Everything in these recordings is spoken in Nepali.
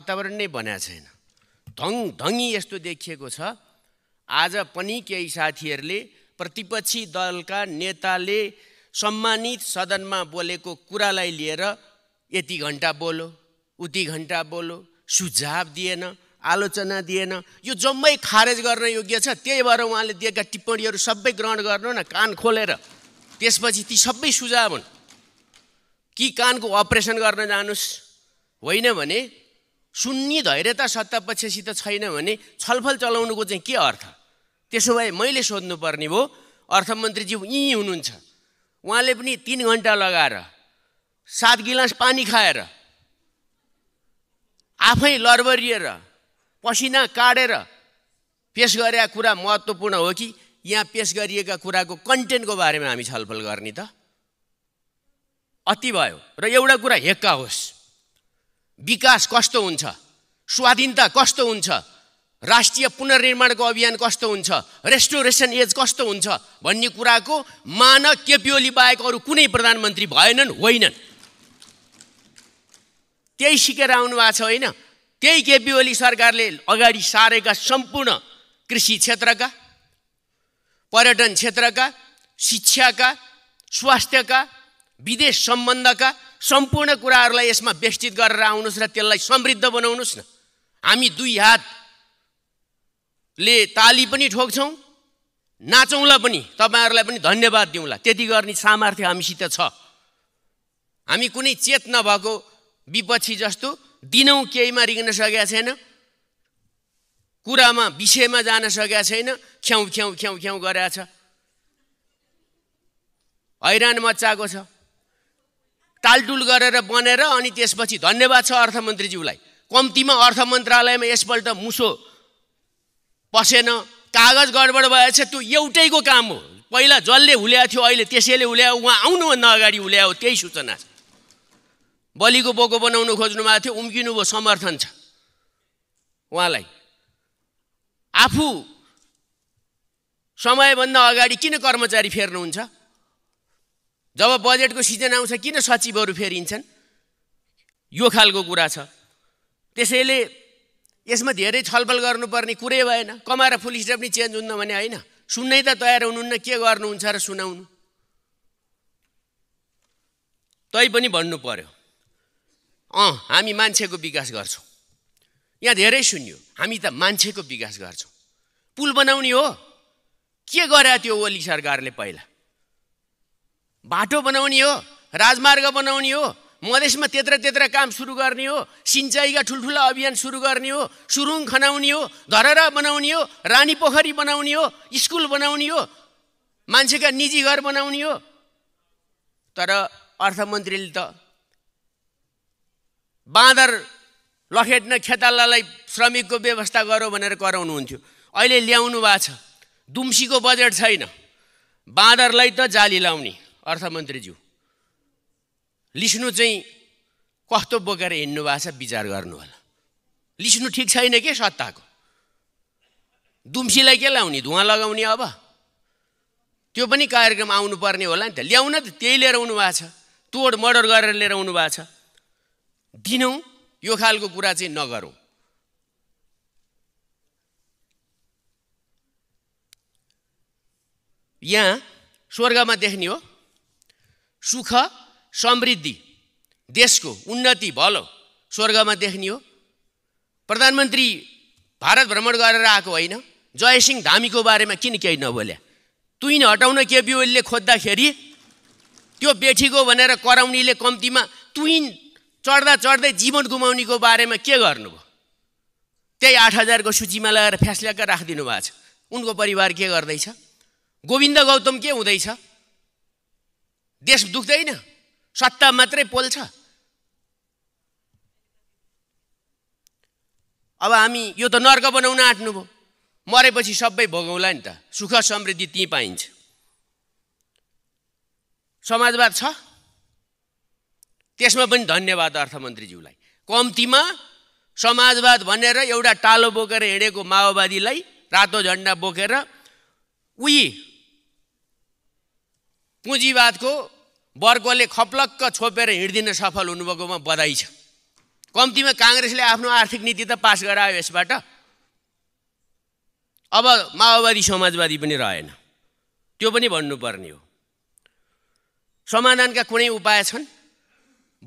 वातावरण नै बनाएको छैन धङ धङी यस्तो देखिएको छ आज पनि केही साथीहरूले प्रतिपक्षी दलका नेताले सम्मानित सदनमा बोलेको कुरालाई लिएर यति घन्टा बोलो उति घन्टा बोलो सुझाव दिएन आलोचना दिएन यो जम्मै खारेज गर्न योग्य छ त्यही भएर उहाँले दिएका टिप्पणीहरू सबै ग्रहण गर्नु न कान खोलेर त्यसपछि ती सबै सुझाव हुन् कि कानको अपरेसन गर्न जानुस् होइन भने सुन्ने धैर्यता सत्तापक्षसित छैन भने छलफल चलाउनुको चाहिँ के अर्थ त्यसो भए मैले सोध्नुपर्ने भयो अर्थमन्त्रीज्यू यहीँ हुनुहुन्छ उहाँले पनि तिन घन्टा लगाएर सात गिलास पानी खाएर आफै लरबरिएर पसिना काटेर पेस गरेका कुरा महत्त्वपूर्ण हो कि यहाँ पेस गरिएका कुराको कन्टेन्टको बारेमा हामी छलफल गर्ने त अति भयो र एउटा कुरा हेक्का होस् विकास कस्तो हुन्छ स्वाधीनता कस्तो हुन्छ राष्ट्रिय पुनर्निर्माणको अभियान कस्तो हुन्छ रेस्टोरेसन एज कस्तो हुन्छ भन्ने कुराको मानक केपिओली बाहेक अरू कुनै प्रधानमन्त्री भएनन् होइनन् त्यही सिकेर आउनु भएको छ होइन त्यही केपिओली सरकारले अगाडि सारेका सम्पूर्ण कृषि क्षेत्रका पर्यटन क्षेत्रका शिक्षाका स्वास्थ्यका विदेश सम्बन्धका सम्पूर्ण कुराहरूलाई यसमा व्यस्तित गरेर आउनुहोस् र त्यसलाई समृद्ध बनाउनुहोस् न हामी दुई हातले ताली पनि ठोक्छौँ नाचौँला पनि तपाईँहरूलाई पनि धन्यवाद दिउँला त्यति गर्ने सामर्थ्य हामीसित छ हामी कुनै चेत नभएको विपक्षी जस्तो दिनौँ केहीमा रिग्न सकेका छैन कुरामा विषयमा जान सकेका छैन ख्याउ ख्याउँ ख्याउ ख्याउ गरेका छ हैरान मच्चाएको छ टालटुल गरेर बनेर अनि त्यसपछि धन्यवाद छ अर्थमन्त्रीज्यूलाई कम्तीमा अर्थ मन्त्रालयमा यसपल्ट मुसो पसेन कागज गडबड भएछ त्यो एउटैको काम हो पहिला जसले हुल्याएको थियो अहिले त्यसैले हुल्यायो उहाँ आउनुभन्दा अगाडि हुल्यायो त्यही सूचना छ बलिको बोको बनाउनु खोज्नु भएको थियो उम्किनु भयो समर्थन छ उहाँलाई आफू समयभन्दा अगाडि किन कर्मचारी फेर्नुहुन्छ जब बजेटको सिजन आउँछ किन सचिवहरू फेरिन्छन् यो खालको कुरा छ त्यसैले यसमा धेरै छलफल गर्नुपर्ने कुरै भएन कमाएर फुल स्टेप नि चेन्ज हुन्न भने होइन सुन्नै त तयार हुनुहुन्न के गर्नुहुन्छ र सुनाउनु तै पनि भन्नु पर्यो अँ हामी मान्छेको विकास गर्छौँ यहाँ धेरै सुन्यो हामी त मान्छेको विकास गर्छौँ पुल बनाउने हो के गरे त्यो ओली सरकारले पहिला बाटो बनाउने हो राजमार्ग बनाउने हो मधेसमा त्यत्र त्यत्र काम सुरु गर्ने हो सिँचाइका ठुल्ठुला अभियान सुरु गर्ने हो सुरुङ खनाउने हो धरहरा बनाउने हो रानी पोखरी बनाउने हो स्कुल बनाउने हो मान्छेका निजी घर बनाउने हो तर अर्थमन्त्रीले त बाँदर लखेट्न खेतालालाई श्रमिकको व्यवस्था गर भनेर कराउनुहुन्थ्यो अहिले ल्याउनु भएको छ दुम्सीको बजेट छैन बाँदरलाई त जाली लाउने अर्थमन्त्रीज्यू लिस्नु चाहिँ कस्तो बोकेर हिँड्नु भएको छ विचार गर्नु होला लिस्नु ठिक छैन के सत्ताको दुम्सीलाई के लाउने धुवा लगाउने अब त्यो पनि कार्यक्रम आउनुपर्ने होला नि त ल्याउन त त्यही लिएर आउनु भएको छ तोड मर्डर गरेर लिएर आउनु भएको छ दिनौँ यो खालको कुरा चाहिँ नगरौँ यहाँ स्वर्गमा देख्ने हो सुख समृद्धि देशको उन्नति भलो स्वर्गमा देख्ने हो प्रधानमन्त्री भारत भ्रमण गरेर आएको होइन जयसिंह धामीको बारेमा किन केही नबोल्या तुइन हटाउन केपिओलीले खोज्दाखेरि त्यो बेठीको भनेर कराउनेले कम्तीमा तुइन चढ्दा चढ्दै जीवन गुमाउनेको बारेमा के गर्नुभयो त्यही आठ हजारको सूचीमा लगाएर फ्यास्ल्याक राखिदिनु भएको छ उनको परिवार के गर्दैछ गोविन्द गौतम के हुँदैछ देश दुख्दैन सत्ता मात्रै पोल्छ अब हामी यो त नर्क बनाउन आँट्नुभयो मरेपछि सबै भोगौँला नि त सुख समृद्धि ती पाइन्छ समाजवाद छ त्यसमा पनि धन्यवाद अर्थमन्त्रीज्यूलाई कम्तीमा समाजवाद भनेर एउटा टालो बोकेर हिँडेको माओवादीलाई रातो झन्डा बोकेर उही पुँजीवादको वर्गले खप्लक्क छोपेर हिँडिदिन सफल हुनुभएकोमा बधाई छ कम्तीमा काङ्ग्रेसले आफ्नो आर्थिक नीति त पास गरायो यसबाट अब माओवादी समाजवादी पनि रहेन त्यो पनि भन्नुपर्ने हो समाधानका कुनै उपाय छन्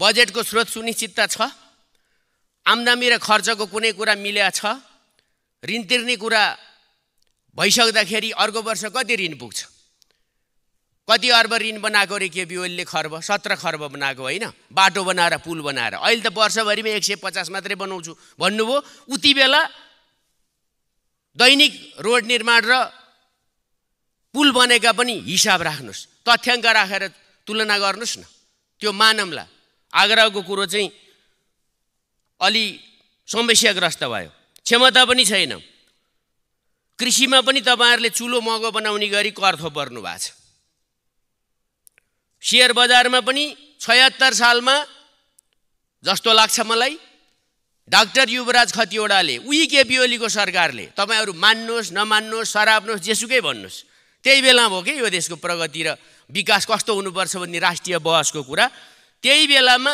बजेटको स्रोत सुनिश्चितता छ आमदामी र खर्चको कुनै कुरा मिल्या छ ऋण तिर्ने कुरा भइसक्दाखेरि अर्को वर्ष कति ऋण पुग्छ कति अर्ब ऋण बनाएको अरे ओलीले खर्ब सत्र खर्ब बनाएको होइन बाटो बनाएर पुल बनाएर अहिले त वर्षभरिमा एक सय पचास मात्रै बनाउँछु भन्नुभयो उति बेला दैनिक रोड निर्माण र पुल बनेका पनि हिसाब राख्नुहोस् तथ्याङ्क राखेर तुलना गर्नुहोस् न त्यो मानमला आग्रहको कुरो चाहिँ अलि समस्याग्रस्त भयो क्षमता पनि छैन कृषिमा पनि तपाईँहरूले चुलो महँगो बनाउने गरी कर पर्नु भएको छ सेयर बजारमा पनि छयत्तर सालमा जस्तो लाग्छ मलाई डाक्टर युवराज खतिवडाले उही केपी ओलीको सरकारले तपाईँहरू मान्नुहोस् नमान्नुहोस् सराप्नुहोस् जेसुकै भन्नुहोस् त्यही बेला भयो कि यो देशको प्रगति र विकास कस्तो हुनुपर्छ भन्ने राष्ट्रिय बहसको कुरा त्यही बेलामा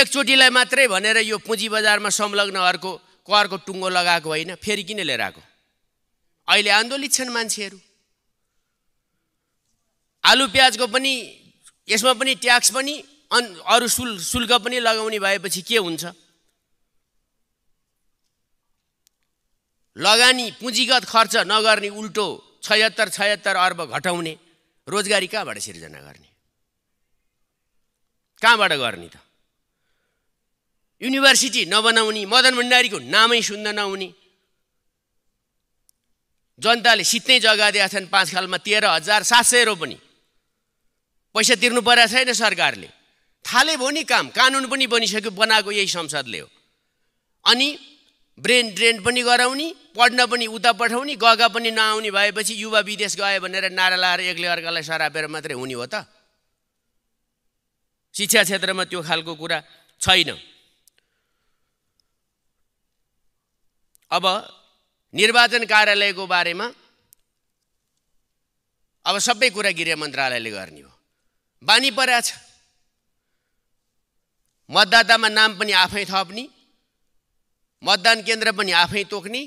एकचोटिलाई मात्रै भनेर यो पुँजी बजारमा संलग्न अर्को करको टुङ्गो लगाएको होइन फेरि किन लिएर आएको अहिले आन्दोलित छन् मान्छेहरू आलु प्याजको पनि यसमा पनि ट्याक्स पनि अन् अरू शुल शुल्क पनि लगाउने भएपछि के हुन्छ लगानी पुँजीगत खर्च नगर्ने उल्टो छयत्तर छयत्तर अर्ब घटाउने रोजगारी कहाँबाट सिर्जना गर्ने कहाँबाट गर्ने त युनिभर्सिटी नबनाउने मदन भण्डारीको नामै सुन्न नहुने जनताले सित्तै जग्गा दिएका छन् पाँच खालमा तेह्र हजार सात सय रोपनी पैसा तिर्नु परेको छैन सरकारले थाले भयो नि काम कानुन पनि बनिसक्यो बनाएको यही संसदले हो अनि ब्रेन ड्रेन पनि गराउने पढ्न पनि उता पठाउने गगा पनि नआउने भएपछि युवा विदेश गयो भनेर नारा लाएर एक्लै अर्कालाई सरापेर मात्रै हुने हो त शिक्षा क्षेत्रमा त्यो खालको कुरा छैन अब निर्वाचन कार्यालयको बारेमा अब सबै कुरा गृह मन्त्रालयले गर्ने हो बानी परेछ मतदातामा नाम पनि आफै थप्ने मतदान केन्द्र पनि आफै तोक्ने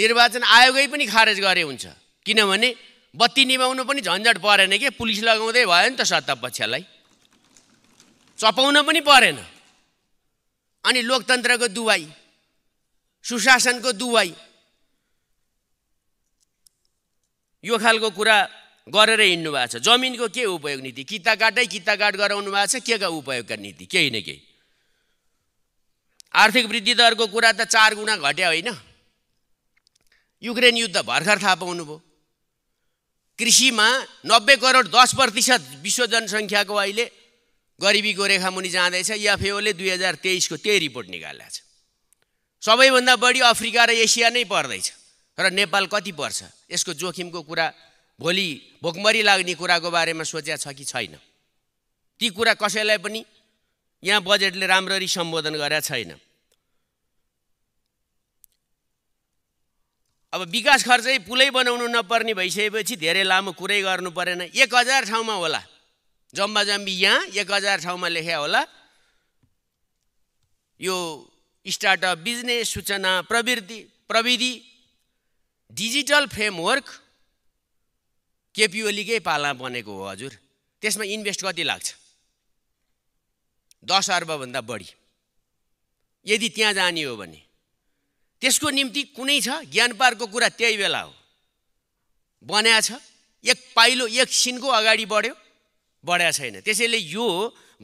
निर्वाचन आयोगै पनि खारेज गरे हुन्छ किनभने बत्ती निभाउनु पनि झन्झट परेन कि पुलिस लगाउँदै भयो नि त सत्ता पक्षलाई चपाउन पनि परेन अनि लोकतन्त्रको दुवाई सुशासनको दुवाई यो खालको कुरा गरेर हिँड्नु भएको छ जमिनको के उपयोग नीति किताकाटै किताकाट गराउनु भएको छ के का उपयोगका नीति केही न केही आर्थिक वृद्धि दरको कुरा त चार गुणा घट्या होइन युक्रेन युद्ध भर्खर थाहा पाउनुभयो कृषिमा नब्बे करोड दस प्रतिशत विश्व जनसङ्ख्याको अहिले गरिबीको रेखा रेखामुनि जाँदैछ एफएओले दुई हजार तेइसको त्यही रिपोर्ट निकालेको छ सबैभन्दा बढी अफ्रिका र एसिया नै पर्दैछ र नेपाल कति पर्छ यसको जोखिमको कुरा भोलि भोकमरी लाग्ने कुराको बारेमा सोचेको छ कि छैन ती कुरा कसैलाई पनि यहाँ बजेटले राम्ररी सम्बोधन गरेका छैन अब विकास खर्चै पुलै बनाउनु नपर्ने भइसकेपछि धेरै लामो कुरै गर्नु परेन एक हजार ठाउँमा होला जम्बा जम्बी यहाँ एक हजार ठाउँमा लेख्या होला यो स्टार्टअप बिजनेस सूचना प्रवृत्ति प्रविधि डिजिटल फ्रेमवर्क केपी ओलीकै बनेको हो हजुर त्यसमा इन्भेस्ट कति लाग्छ दस अर्बभन्दा बढी यदि त्यहाँ जाने हो भने त्यसको निम्ति कुनै छ ज्ञान पार्कको कुरा त्यही बेला हो बनाएको छ एक पाइलो एकछिनको अगाडि बढ्यो बढाएको छैन त्यसैले यो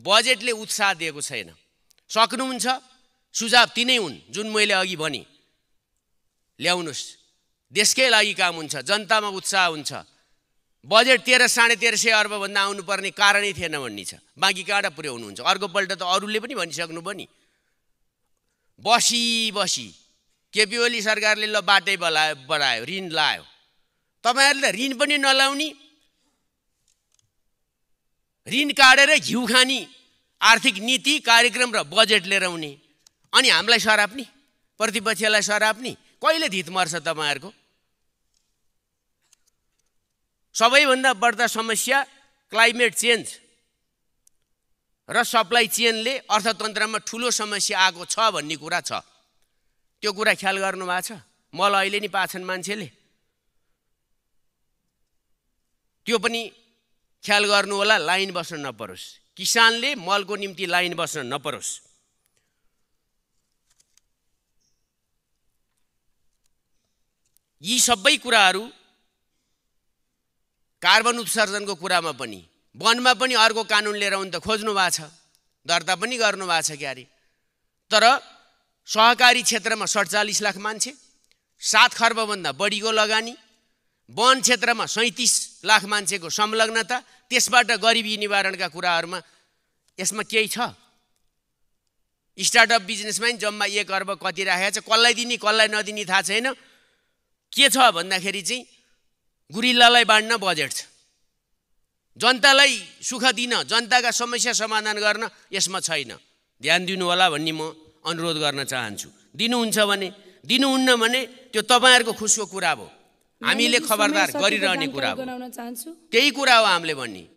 बजेटले उत्साह दिएको छैन सक्नुहुन्छ सुझाव तिनै हुन् जुन मैले अघि भने ल्याउनुहोस् देशकै लागि काम हुन्छ जनतामा उत्साह हुन्छ बजेट तेह्र साढे तेह्र सय अर्बभन्दा आउनुपर्ने कारणै थिएन भन्ने छ बाँकी कहाँ पुर्याउनुहुन्छ अर्कोपल्ट त अरूले पनि भनिसक्नु नि बसी बसी केपी ओली सरकारले ल बाटै बलायो बढायो ऋण लायो तपाईँहरूले ऋण पनि नलाउने ऋण काटेर घिउ खाने आर्थिक नीति कार्यक्रम र बजेट लिएर आउने अनि हामीलाई सराप्ने प्रतिपक्षलाई सराप्ने कहिले धित मर्छ तपाईँहरूको सबैभन्दा बढ्दा समस्या क्लाइमेट चेन्ज र सप्लाई चेनले अर्थतन्त्रमा ठुलो समस्या आएको छ भन्ने कुरा छ त्यो कुरा ख्याल गर्नुभएको छ मल अहिले नि पाछन् मान्छेले त्यो पनि ख्याल गर्नु होला लाइन बस्न नपरोस् किसानले मलको निम्ति लाइन बस्न नपरोस् यी सबै कुराहरू कार्बन उत्सर्जनको कुरामा पनि वनमा पनि अर्को कानुन लिएर उनी त खोज्नु भएको छ दर्ता पनि गर्नु भएको छ क्यारे तर सहकारी क्षेत्रमा सडचालिस लाख मान्छे सात खर्बभन्दा बढीको लगानी वन क्षेत्रमा सैँतिस लाख मान्छेको संलग्नता त्यसबाट गरिबी निवारणका कुराहरूमा यसमा केही छ स्टार्टअप बिजनेसमा नि जम्मा एक अर्ब कति राखेको छ कसलाई दिने कसलाई नदिने थाहा छैन के छ भन्दाखेरि चाहिँ गुरिल्लालाई बाँड्न बजेट छ जनतालाई सुख दिन जनताका समस्या समाधान गर्न यसमा छैन ध्यान दिनुहोला भन्ने म अनुरोध गर्न चाहन्छु दिनुहुन्छ भने दिनुहुन्न भने त्यो तपाईँहरूको खुसको कुरा हो हामीले खबरदार गरिरहने कुरा हो केही कुरा हो हामीले भन्ने